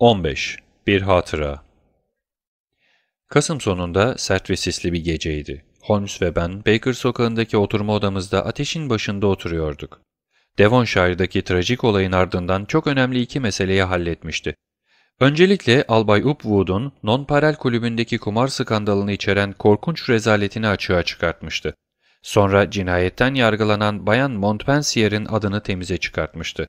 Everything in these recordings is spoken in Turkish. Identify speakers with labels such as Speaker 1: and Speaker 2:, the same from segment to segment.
Speaker 1: 15. Bir Hatıra Kasım sonunda sert ve sisli bir geceydi. Holmes ve ben Baker sokağındaki oturma odamızda ateşin başında oturuyorduk. Devonshire'daki trajik olayın ardından çok önemli iki meseleyi halletmişti. Öncelikle Albay Upwood'un nonparel kulübündeki kumar skandalını içeren korkunç rezaletini açığa çıkartmıştı. Sonra cinayetten yargılanan Bayan Montpensier'in adını temize çıkartmıştı.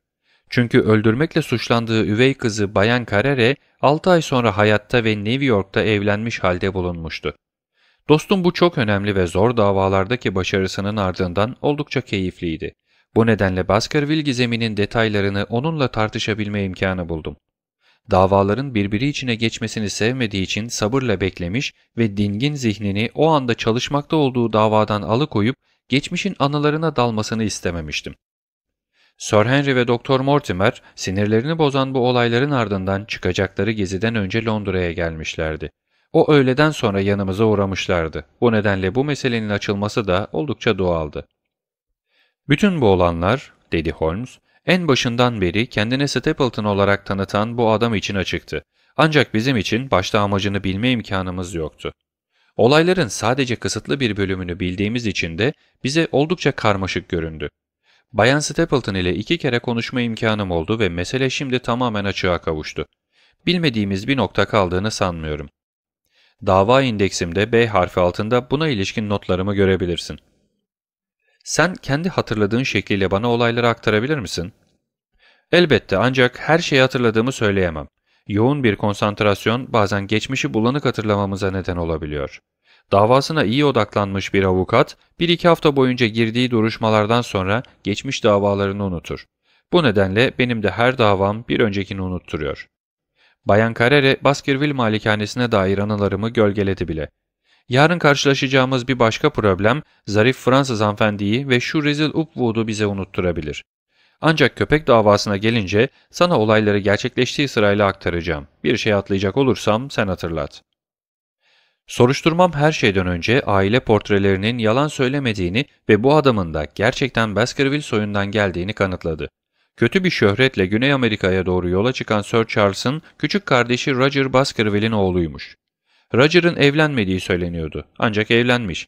Speaker 1: Çünkü öldürmekle suçlandığı üvey kızı Bayan Carrere 6 ay sonra hayatta ve New York'ta evlenmiş halde bulunmuştu. Dostum bu çok önemli ve zor davalardaki başarısının ardından oldukça keyifliydi. Bu nedenle Baskerville gizeminin detaylarını onunla tartışabilme imkanı buldum. Davaların birbiri içine geçmesini sevmediği için sabırla beklemiş ve dingin zihnini o anda çalışmakta olduğu davadan alıkoyup geçmişin anılarına dalmasını istememiştim. Sir Henry ve Doktor Mortimer sinirlerini bozan bu olayların ardından çıkacakları geziden önce Londra'ya gelmişlerdi. O öğleden sonra yanımıza uğramışlardı. Bu nedenle bu meselenin açılması da oldukça doğaldı. Bütün bu olanlar, dedi Holmes, en başından beri kendini Stapleton olarak tanıtan bu adam için açıktı. Ancak bizim için başta amacını bilme imkanımız yoktu. Olayların sadece kısıtlı bir bölümünü bildiğimiz için de bize oldukça karmaşık göründü. Bayan Stapleton ile iki kere konuşma imkanım oldu ve mesele şimdi tamamen açığa kavuştu. Bilmediğimiz bir nokta kaldığını sanmıyorum. Dava indeksimde B harfi altında buna ilişkin notlarımı görebilirsin. Sen kendi hatırladığın şekliyle bana olayları aktarabilir misin? Elbette ancak her şeyi hatırladığımı söyleyemem. Yoğun bir konsantrasyon bazen geçmişi bulanık hatırlamamıza neden olabiliyor. Davasına iyi odaklanmış bir avukat, bir iki hafta boyunca girdiği duruşmalardan sonra geçmiş davalarını unutur. Bu nedenle benim de her davam bir öncekini unutturuyor. Bayan Carrere, Baskerville malikanesine dair anılarımı gölgeledi bile. Yarın karşılaşacağımız bir başka problem, zarif Fransız hanımefendiyi ve şu rezil Upwood'u bize unutturabilir. Ancak köpek davasına gelince sana olayları gerçekleştiği sırayla aktaracağım. Bir şey atlayacak olursam sen hatırlat. Soruşturmam her şeyden önce aile portrelerinin yalan söylemediğini ve bu adamın da gerçekten Baskerville soyundan geldiğini kanıtladı. Kötü bir şöhretle Güney Amerika'ya doğru yola çıkan Sir Charles'ın küçük kardeşi Roger Baskerville'in oğluymuş. Roger'ın evlenmediği söyleniyordu ancak evlenmiş.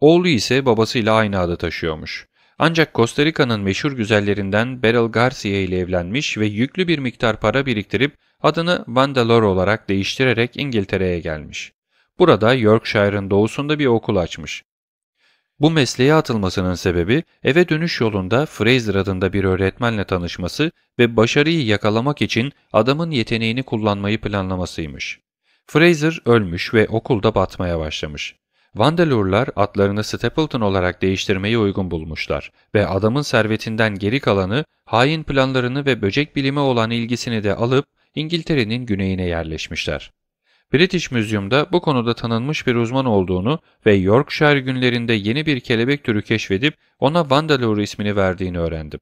Speaker 1: Oğlu ise babasıyla aynı adı taşıyormuş. Ancak Costa Rica'nın meşhur güzellerinden Beryl Garcia ile evlenmiş ve yüklü bir miktar para biriktirip adını Vandalor olarak değiştirerek İngiltere'ye gelmiş. Burada Yorkshire'ın doğusunda bir okul açmış. Bu mesleğe atılmasının sebebi eve dönüş yolunda Fraser adında bir öğretmenle tanışması ve başarıyı yakalamak için adamın yeteneğini kullanmayı planlamasıymış. Fraser ölmüş ve okulda batmaya başlamış. Vandalurlar atlarını Stapleton olarak değiştirmeyi uygun bulmuşlar ve adamın servetinden geri kalanı hain planlarını ve böcek bilimi olan ilgisini de alıp İngiltere'nin güneyine yerleşmişler. British Museum'da bu konuda tanınmış bir uzman olduğunu ve Yorkshire günlerinde yeni bir kelebek türü keşfedip ona Vandalore ismini verdiğini öğrendim.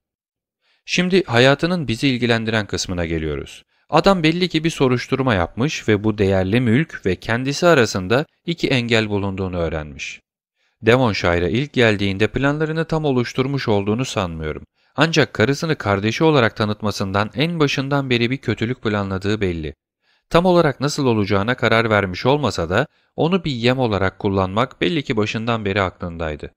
Speaker 1: Şimdi hayatının bizi ilgilendiren kısmına geliyoruz. Adam belli ki bir soruşturma yapmış ve bu değerli mülk ve kendisi arasında iki engel bulunduğunu öğrenmiş. Devonshire'a e ilk geldiğinde planlarını tam oluşturmuş olduğunu sanmıyorum. Ancak karısını kardeşi olarak tanıtmasından en başından beri bir kötülük planladığı belli. Tam olarak nasıl olacağına karar vermiş olmasa da onu bir yem olarak kullanmak belli ki başından beri aklındaydı.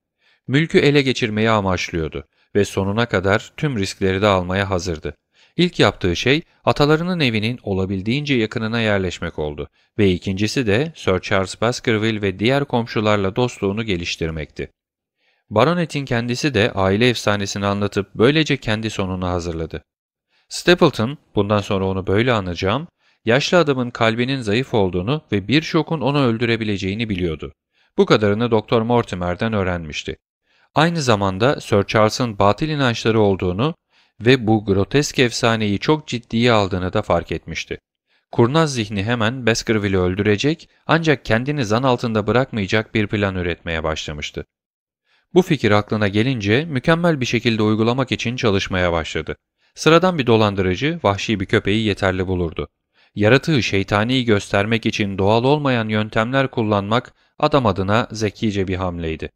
Speaker 1: Mülkü ele geçirmeyi amaçlıyordu ve sonuna kadar tüm riskleri de almaya hazırdı. İlk yaptığı şey atalarının evinin olabildiğince yakınına yerleşmek oldu ve ikincisi de Sir Charles Baskerville ve diğer komşularla dostluğunu geliştirmekti. Baronet'in kendisi de aile efsanesini anlatıp böylece kendi sonunu hazırladı. Stapleton, bundan sonra onu böyle anacağım, yaşlı adamın kalbinin zayıf olduğunu ve bir şokun onu öldürebileceğini biliyordu. Bu kadarını Doktor Mortimer'den öğrenmişti. Aynı zamanda Sir Charles'ın batıl inançları olduğunu ve bu grotesk efsaneyi çok ciddiye aldığını da fark etmişti. Kurnaz zihni hemen Baskerville'i öldürecek ancak kendini zan altında bırakmayacak bir plan üretmeye başlamıştı. Bu fikir aklına gelince mükemmel bir şekilde uygulamak için çalışmaya başladı. Sıradan bir dolandırıcı vahşi bir köpeği yeterli bulurdu yaratığı şeytani göstermek için doğal olmayan yöntemler kullanmak adam adına zekice bir hamleydi.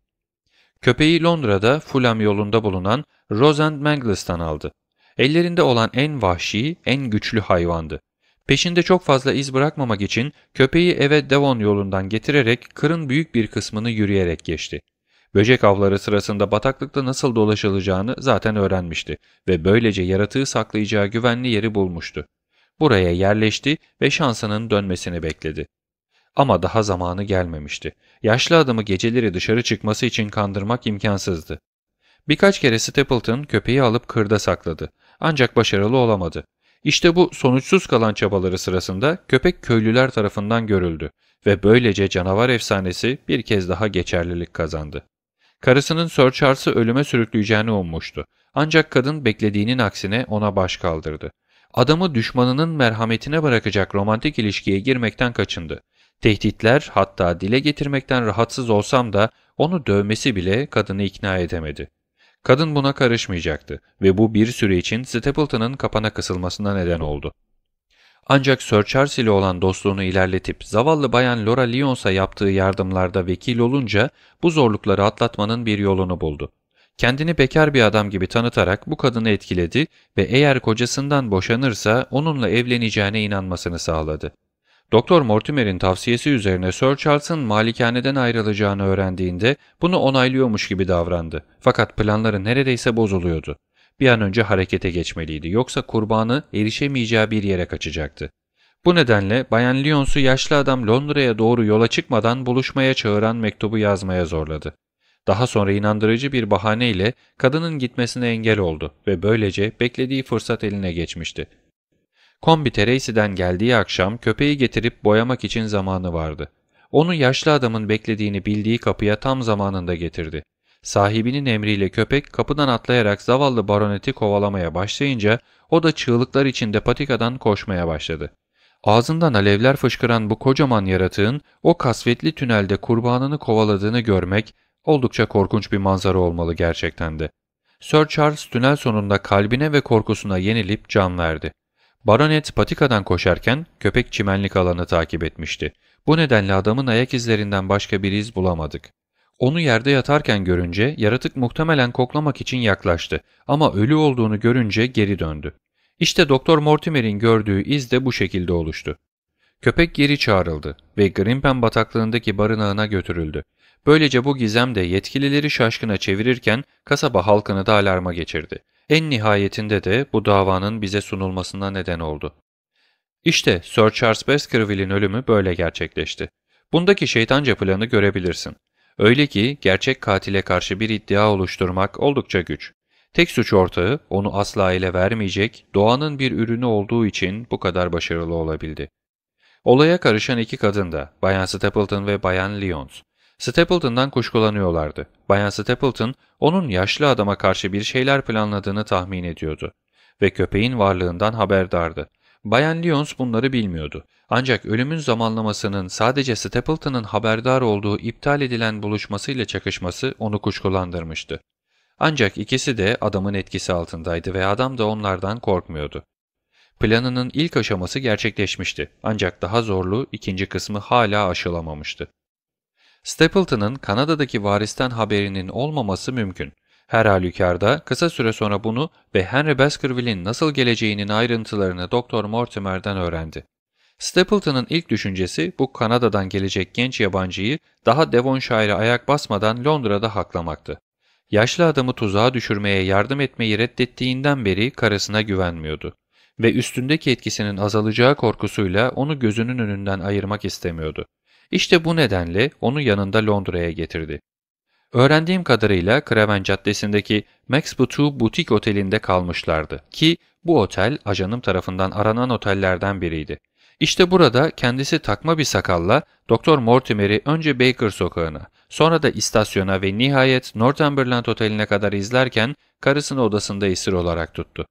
Speaker 1: Köpeği Londra'da Fulham yolunda bulunan Rosand Manglis'tan aldı. Ellerinde olan en vahşi, en güçlü hayvandı. Peşinde çok fazla iz bırakmamak için köpeği eve Devon yolundan getirerek kırın büyük bir kısmını yürüyerek geçti. Böcek avları sırasında bataklıkta nasıl dolaşılacağını zaten öğrenmişti ve böylece yaratığı saklayacağı güvenli yeri bulmuştu. Buraya yerleşti ve şansının dönmesini bekledi. Ama daha zamanı gelmemişti. Yaşlı adamı geceleri dışarı çıkması için kandırmak imkansızdı. Birkaç kere Stapleton köpeği alıp kırda sakladı. Ancak başarılı olamadı. İşte bu sonuçsuz kalan çabaları sırasında köpek köylüler tarafından görüldü ve böylece canavar efsanesi bir kez daha geçerlilik kazandı. Karısının Sir Charles'ı ölüme sürükleyeceğini ummuştu. Ancak kadın beklediğinin aksine ona baş kaldırdı adamı düşmanının merhametine bırakacak romantik ilişkiye girmekten kaçındı. Tehditler hatta dile getirmekten rahatsız olsam da onu dövmesi bile kadını ikna edemedi. Kadın buna karışmayacaktı ve bu bir süre için Stapleton'ın kapana kısılmasına neden oldu. Ancak Sir Charles ile olan dostluğunu ilerletip zavallı bayan Laura Lyons'a yaptığı yardımlarda vekil olunca bu zorlukları atlatmanın bir yolunu buldu. Kendini bekar bir adam gibi tanıtarak bu kadını etkiledi ve eğer kocasından boşanırsa onunla evleneceğine inanmasını sağladı. Doktor Mortimer'in tavsiyesi üzerine Sir Charles'ın malikaneden ayrılacağını öğrendiğinde bunu onaylıyormuş gibi davrandı. Fakat planları neredeyse bozuluyordu. Bir an önce harekete geçmeliydi yoksa kurbanı erişemeyeceği bir yere kaçacaktı. Bu nedenle Bayan Lyons'u yaşlı adam Londra'ya doğru yola çıkmadan buluşmaya çağıran mektubu yazmaya zorladı. Daha sonra inandırıcı bir bahaneyle kadının gitmesine engel oldu ve böylece beklediği fırsat eline geçmişti. Kombi Teresi'den geldiği akşam köpeği getirip boyamak için zamanı vardı. Onu yaşlı adamın beklediğini bildiği kapıya tam zamanında getirdi. Sahibinin emriyle köpek kapıdan atlayarak zavallı baroneti kovalamaya başlayınca o da çığlıklar içinde patikadan koşmaya başladı. Ağzından alevler fışkıran bu kocaman yaratığın o kasvetli tünelde kurbanını kovaladığını görmek Oldukça korkunç bir manzara olmalı gerçekten de. Sir Charles tünel sonunda kalbine ve korkusuna yenilip can verdi. Baronet patikadan koşarken köpek çimenlik alanı takip etmişti. Bu nedenle adamın ayak izlerinden başka bir iz bulamadık. Onu yerde yatarken görünce yaratık muhtemelen koklamak için yaklaştı ama ölü olduğunu görünce geri döndü. İşte Doktor Mortimer'in gördüğü iz de bu şekilde oluştu. Köpek geri çağrıldı ve Grimpen bataklığındaki barınağına götürüldü. Böylece bu gizem de yetkilileri şaşkına çevirirken kasaba halkını da alarma geçirdi. En nihayetinde de bu davanın bize sunulmasına neden oldu. İşte Sir Charles Baskerville'in ölümü böyle gerçekleşti. Bundaki şeytanca planı görebilirsin. Öyle ki gerçek katile karşı bir iddia oluşturmak oldukça güç. Tek suç ortağı onu asla ele vermeyecek, doğanın bir ürünü olduğu için bu kadar başarılı olabildi. Olaya karışan iki kadın da Bayan Stapleton ve Bayan Lyons. Stapleton'dan kuşkulanıyorlardı. Bayan Stapleton onun yaşlı adama karşı bir şeyler planladığını tahmin ediyordu ve köpeğin varlığından haberdardı. Bayan Lyons bunları bilmiyordu. Ancak ölümün zamanlamasının sadece Stapleton'ın haberdar olduğu iptal edilen buluşmasıyla çakışması onu kuşkulandırmıştı. Ancak ikisi de adamın etkisi altındaydı ve adam da onlardan korkmuyordu. Planının ilk aşaması gerçekleşmişti ancak daha zorlu ikinci kısmı hala aşılamamıştı. Stapleton'ın Kanada'daki varisten haberinin olmaması mümkün. Her halükarda kısa süre sonra bunu ve Henry Baskerville'in nasıl geleceğinin ayrıntılarını Doktor Mortimer'den öğrendi. Stapleton'ın ilk düşüncesi bu Kanada'dan gelecek genç yabancıyı daha Devonshire'e ayak basmadan Londra'da haklamaktı. Yaşlı adamı tuzağa düşürmeye yardım etmeyi reddettiğinden beri karısına güvenmiyordu ve üstündeki etkisinin azalacağı korkusuyla onu gözünün önünden ayırmak istemiyordu. İşte bu nedenle onu yanında Londra'ya getirdi. Öğrendiğim kadarıyla Craven Caddesi'ndeki Max Butu Butik Oteli'nde kalmışlardı ki bu otel ajanım tarafından aranan otellerden biriydi. İşte burada kendisi takma bir sakalla Doktor Mortimer'i önce Baker sokağına, sonra da istasyona ve nihayet Northumberland Oteli'ne kadar izlerken karısını odasında esir olarak tuttu.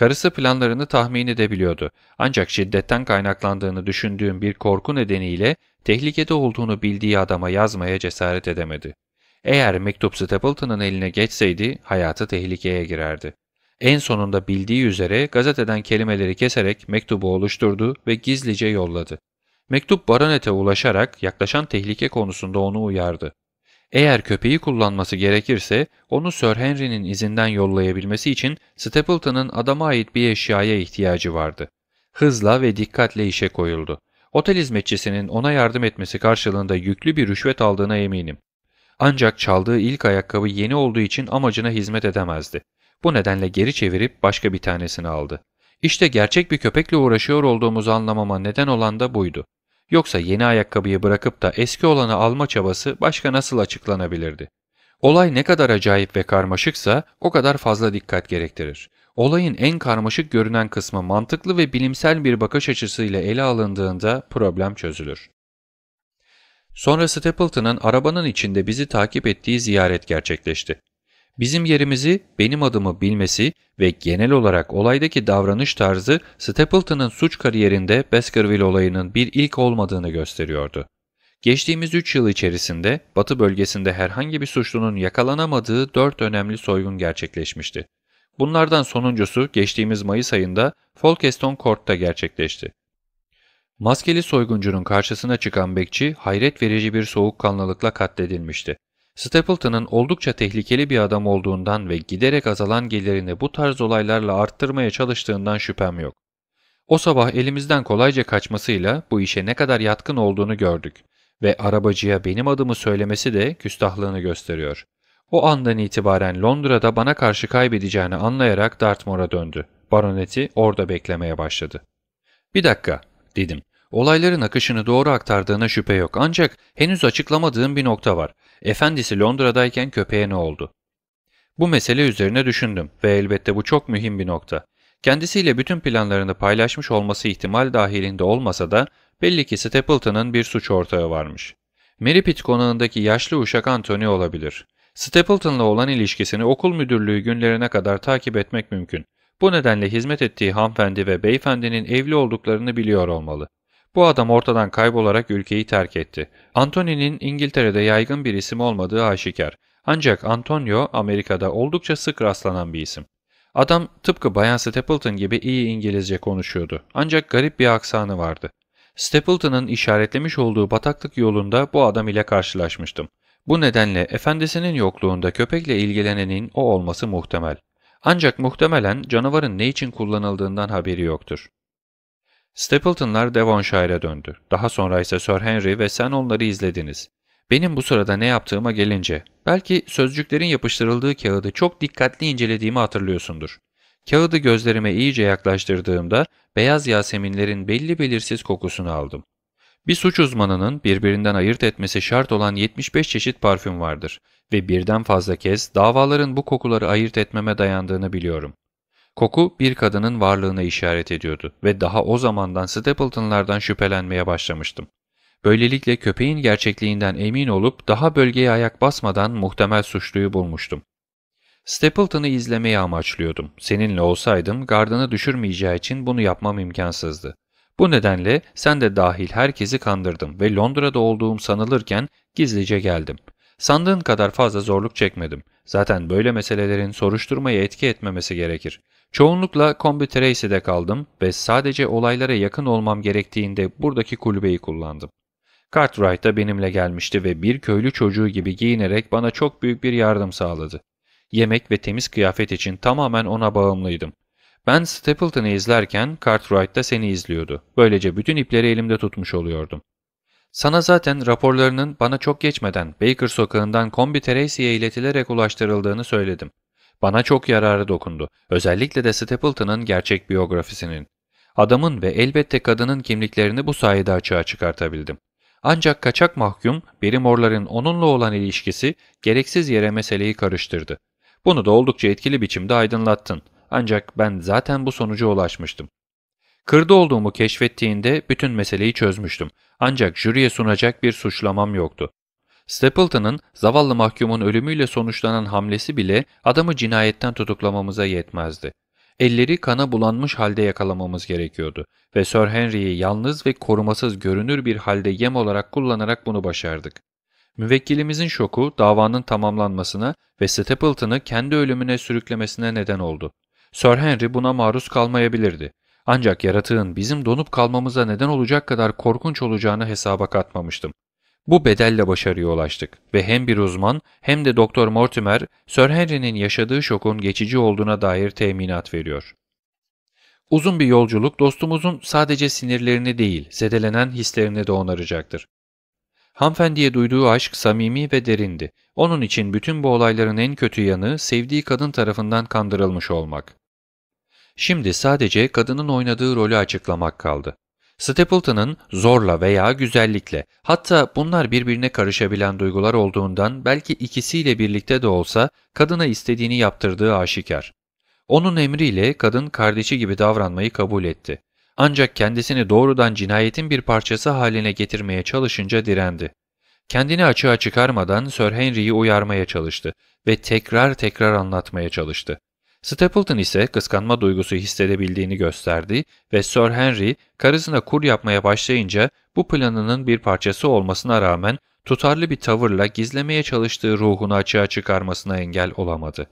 Speaker 1: Karısı planlarını tahmin edebiliyordu ancak şiddetten kaynaklandığını düşündüğüm bir korku nedeniyle tehlikede olduğunu bildiği adama yazmaya cesaret edemedi. Eğer mektup Stapleton'ın eline geçseydi hayatı tehlikeye girerdi. En sonunda bildiği üzere gazeteden kelimeleri keserek mektubu oluşturdu ve gizlice yolladı. Mektup baronete ulaşarak yaklaşan tehlike konusunda onu uyardı. Eğer köpeği kullanması gerekirse onu Sir Henry'nin izinden yollayabilmesi için Stapleton'ın adama ait bir eşyaya ihtiyacı vardı. Hızla ve dikkatle işe koyuldu. Otel hizmetçisinin ona yardım etmesi karşılığında yüklü bir rüşvet aldığına eminim. Ancak çaldığı ilk ayakkabı yeni olduğu için amacına hizmet edemezdi. Bu nedenle geri çevirip başka bir tanesini aldı. İşte gerçek bir köpekle uğraşıyor olduğumuzu anlamama neden olan da buydu. Yoksa yeni ayakkabıyı bırakıp da eski olanı alma çabası başka nasıl açıklanabilirdi? Olay ne kadar acayip ve karmaşıksa o kadar fazla dikkat gerektirir. Olayın en karmaşık görünen kısmı mantıklı ve bilimsel bir bakış açısıyla ele alındığında problem çözülür. Sonra Stapleton'ın arabanın içinde bizi takip ettiği ziyaret gerçekleşti. Bizim yerimizi, benim adımı bilmesi ve genel olarak olaydaki davranış tarzı Stapleton'ın suç kariyerinde Baskerville olayının bir ilk olmadığını gösteriyordu. Geçtiğimiz 3 yıl içerisinde Batı bölgesinde herhangi bir suçlunun yakalanamadığı 4 önemli soygun gerçekleşmişti. Bunlardan sonuncusu geçtiğimiz Mayıs ayında Folkestone Court'ta gerçekleşti. Maskeli soyguncunun karşısına çıkan bekçi hayret verici bir soğukkanlılıkla katledilmişti. Stapleton'ın oldukça tehlikeli bir adam olduğundan ve giderek azalan gelirini bu tarz olaylarla arttırmaya çalıştığından şüphem yok. O sabah elimizden kolayca kaçmasıyla bu işe ne kadar yatkın olduğunu gördük ve arabacıya benim adımı söylemesi de küstahlığını gösteriyor. O andan itibaren Londra'da bana karşı kaybedeceğini anlayarak Dartmoor'a döndü. Baroneti orada beklemeye başladı. Bir dakika dedim. Olayların akışını doğru aktardığına şüphe yok ancak henüz açıklamadığım bir nokta var. Efendisi Londra'dayken köpeğe ne oldu? Bu mesele üzerine düşündüm ve elbette bu çok mühim bir nokta. Kendisiyle bütün planlarını paylaşmış olması ihtimal dahilinde olmasa da belli ki Stapleton'ın bir suç ortağı varmış. Meripit konağındaki yaşlı uşak Anthony olabilir. Stapleton'la olan ilişkisini okul müdürlüğü günlerine kadar takip etmek mümkün. Bu nedenle hizmet ettiği hanımefendi ve beyefendinin evli olduklarını biliyor olmalı. Bu adam ortadan kaybolarak ülkeyi terk etti. Antoninin İngiltere'de yaygın bir isim olmadığı aşikar. Ancak Antonio Amerika'da oldukça sık rastlanan bir isim. Adam tıpkı Bayan Stapleton gibi iyi İngilizce konuşuyordu. Ancak garip bir aksanı vardı. Stapleton'ın işaretlemiş olduğu bataklık yolunda bu adam ile karşılaşmıştım. Bu nedenle efendisinin yokluğunda köpekle ilgilenenin o olması muhtemel. Ancak muhtemelen canavarın ne için kullanıldığından haberi yoktur. Stapleton'lar Devonshire'a döndü. Daha sonra ise Sir Henry ve sen onları izlediniz. Benim bu sırada ne yaptığıma gelince, belki sözcüklerin yapıştırıldığı kağıdı çok dikkatli incelediğimi hatırlıyorsundur. Kağıdı gözlerime iyice yaklaştırdığımda beyaz yaseminlerin belli belirsiz kokusunu aldım. Bir suç uzmanının birbirinden ayırt etmesi şart olan 75 çeşit parfüm vardır ve birden fazla kez davaların bu kokuları ayırt etmeme dayandığını biliyorum. Koku bir kadının varlığına işaret ediyordu ve daha o zamandan Stapleton'lardan şüphelenmeye başlamıştım. Böylelikle köpeğin gerçekliğinden emin olup daha bölgeye ayak basmadan muhtemel suçluyu bulmuştum. Stapleton'ı izlemeyi amaçlıyordum. Seninle olsaydım gardını düşürmeyeceği için bunu yapmam imkansızdı. Bu nedenle sen de dahil herkesi kandırdım ve Londra'da olduğum sanılırken gizlice geldim. Sandığın kadar fazla zorluk çekmedim. Zaten böyle meselelerin soruşturma'ya etki etmemesi gerekir. Çoğunlukla kombi Tracy'de kaldım ve sadece olaylara yakın olmam gerektiğinde buradaki kulübeyi kullandım. Cartwright da benimle gelmişti ve bir köylü çocuğu gibi giyinerek bana çok büyük bir yardım sağladı. Yemek ve temiz kıyafet için tamamen ona bağımlıydım. Ben Stapleton'ı izlerken Cartwright da seni izliyordu. Böylece bütün ipleri elimde tutmuş oluyordum. Sana zaten raporlarının bana çok geçmeden Baker sokağından kombi Teresy'ye iletilerek ulaştırıldığını söyledim. Bana çok yararı dokundu. Özellikle de Stapleton'ın gerçek biyografisinin. Adamın ve elbette kadının kimliklerini bu sayede açığa çıkartabildim. Ancak kaçak mahkum, Barrymore'ların onunla olan ilişkisi gereksiz yere meseleyi karıştırdı. Bunu da oldukça etkili biçimde aydınlattın. Ancak ben zaten bu sonuca ulaşmıştım. Kırda olduğumu keşfettiğinde bütün meseleyi çözmüştüm. Ancak jüriye sunacak bir suçlamam yoktu. Stapleton'ın zavallı mahkumun ölümüyle sonuçlanan hamlesi bile adamı cinayetten tutuklamamıza yetmezdi. Elleri kana bulanmış halde yakalamamız gerekiyordu ve Sir Henry'yi yalnız ve korumasız görünür bir halde yem olarak kullanarak bunu başardık. Müvekkilimizin şoku davanın tamamlanmasına ve Stapleton'ı kendi ölümüne sürüklemesine neden oldu. Sir Henry buna maruz kalmayabilirdi ancak yaratığın bizim donup kalmamıza neden olacak kadar korkunç olacağını hesaba katmamıştım. Bu bedelle başarıya ulaştık ve hem bir uzman hem de Doktor Mortimer, Sir Henry'nin yaşadığı şokun geçici olduğuna dair teminat veriyor. Uzun bir yolculuk dostumuzun sadece sinirlerini değil, zedelenen hislerini de onaracaktır. Hanımefendiye duyduğu aşk samimi ve derindi. Onun için bütün bu olayların en kötü yanı sevdiği kadın tarafından kandırılmış olmak. Şimdi sadece kadının oynadığı rolü açıklamak kaldı. Stapleton'ın zorla veya güzellikle, hatta bunlar birbirine karışabilen duygular olduğundan belki ikisiyle birlikte de olsa kadına istediğini yaptırdığı aşikar. Onun emriyle kadın kardeşi gibi davranmayı kabul etti. Ancak kendisini doğrudan cinayetin bir parçası haline getirmeye çalışınca direndi. Kendini açığa çıkarmadan Sir Henry'yi uyarmaya çalıştı ve tekrar tekrar anlatmaya çalıştı. Stapleton ise kıskanma duygusu hissedebildiğini gösterdi ve Sir Henry karısına kur yapmaya başlayınca bu planının bir parçası olmasına rağmen tutarlı bir tavırla gizlemeye çalıştığı ruhunu açığa çıkarmasına engel olamadı.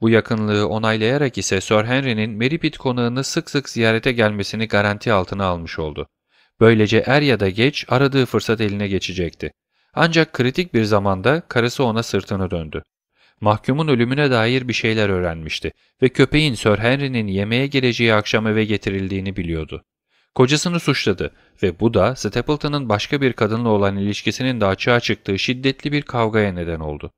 Speaker 1: Bu yakınlığı onaylayarak ise Sir Henry'nin Meripit konağını sık sık ziyarete gelmesini garanti altına almış oldu. Böylece er ya da geç aradığı fırsat eline geçecekti. Ancak kritik bir zamanda karısı ona sırtını döndü mahkumun ölümüne dair bir şeyler öğrenmişti ve köpeğin Sir Henry'nin yemeğe geleceği akşam eve getirildiğini biliyordu. Kocasını suçladı ve bu da Stapleton'ın başka bir kadınla olan ilişkisinin de açığa çıktığı şiddetli bir kavgaya neden oldu.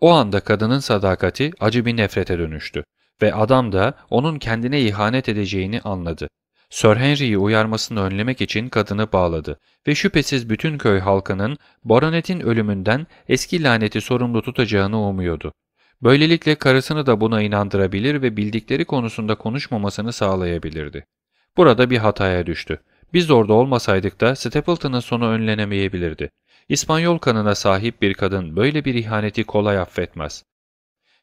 Speaker 1: O anda kadının sadakati acı bir nefrete dönüştü ve adam da onun kendine ihanet edeceğini anladı. Sir Henry'yi uyarmasını önlemek için kadını bağladı ve şüphesiz bütün köy halkının baronetin ölümünden eski laneti sorumlu tutacağını umuyordu. Böylelikle karısını da buna inandırabilir ve bildikleri konusunda konuşmamasını sağlayabilirdi. Burada bir hataya düştü. Biz orada olmasaydık da Stapleton'ın sonu önlenemeyebilirdi. İspanyol kanına sahip bir kadın böyle bir ihaneti kolay affetmez.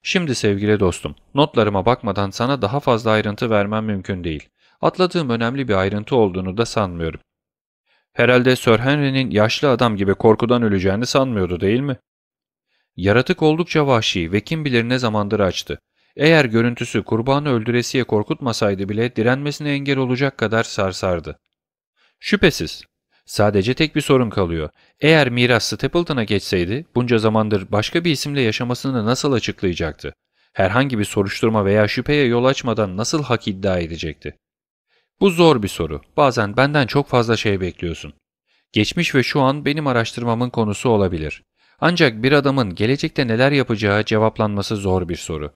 Speaker 1: Şimdi sevgili dostum, notlarıma bakmadan sana daha fazla ayrıntı vermem mümkün değil atladığım önemli bir ayrıntı olduğunu da sanmıyorum. Herhalde Sir Henry'nin yaşlı adam gibi korkudan öleceğini sanmıyordu değil mi? Yaratık oldukça vahşi ve kim bilir ne zamandır açtı. Eğer görüntüsü kurbanı öldüresiye korkutmasaydı bile direnmesine engel olacak kadar sarsardı. Şüphesiz. Sadece tek bir sorun kalıyor. Eğer miras Stapleton'a geçseydi bunca zamandır başka bir isimle yaşamasını nasıl açıklayacaktı? Herhangi bir soruşturma veya şüpheye yol açmadan nasıl hak iddia edecekti? Bu zor bir soru. Bazen benden çok fazla şey bekliyorsun. Geçmiş ve şu an benim araştırmamın konusu olabilir. Ancak bir adamın gelecekte neler yapacağı cevaplanması zor bir soru.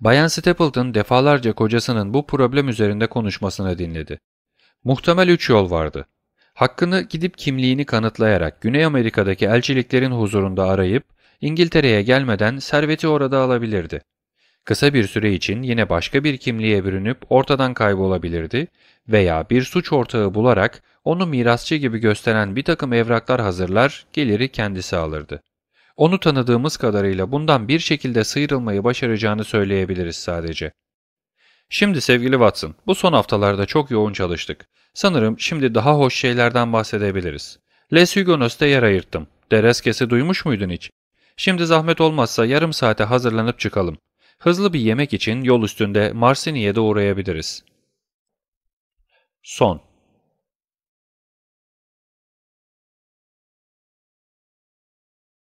Speaker 1: Bayan Stapleton defalarca kocasının bu problem üzerinde konuşmasını dinledi. Muhtemel üç yol vardı. Hakkını gidip kimliğini kanıtlayarak Güney Amerika'daki elçiliklerin huzurunda arayıp İngiltere'ye gelmeden serveti orada alabilirdi. Kısa bir süre için yine başka bir kimliğe bürünüp ortadan kaybolabilirdi veya bir suç ortağı bularak onu mirasçı gibi gösteren bir takım evraklar hazırlar, geliri kendisi alırdı. Onu tanıdığımız kadarıyla bundan bir şekilde sıyrılmayı başaracağını söyleyebiliriz sadece. Şimdi sevgili Watson, bu son haftalarda çok yoğun çalıştık. Sanırım şimdi daha hoş şeylerden bahsedebiliriz. Les Hugonos'ta yer ayırttım. Dereskesi duymuş muydun hiç? Şimdi zahmet olmazsa yarım saate hazırlanıp çıkalım. Hızlı bir yemek için yol üstünde Marsiniye de uğrayabiliriz. Son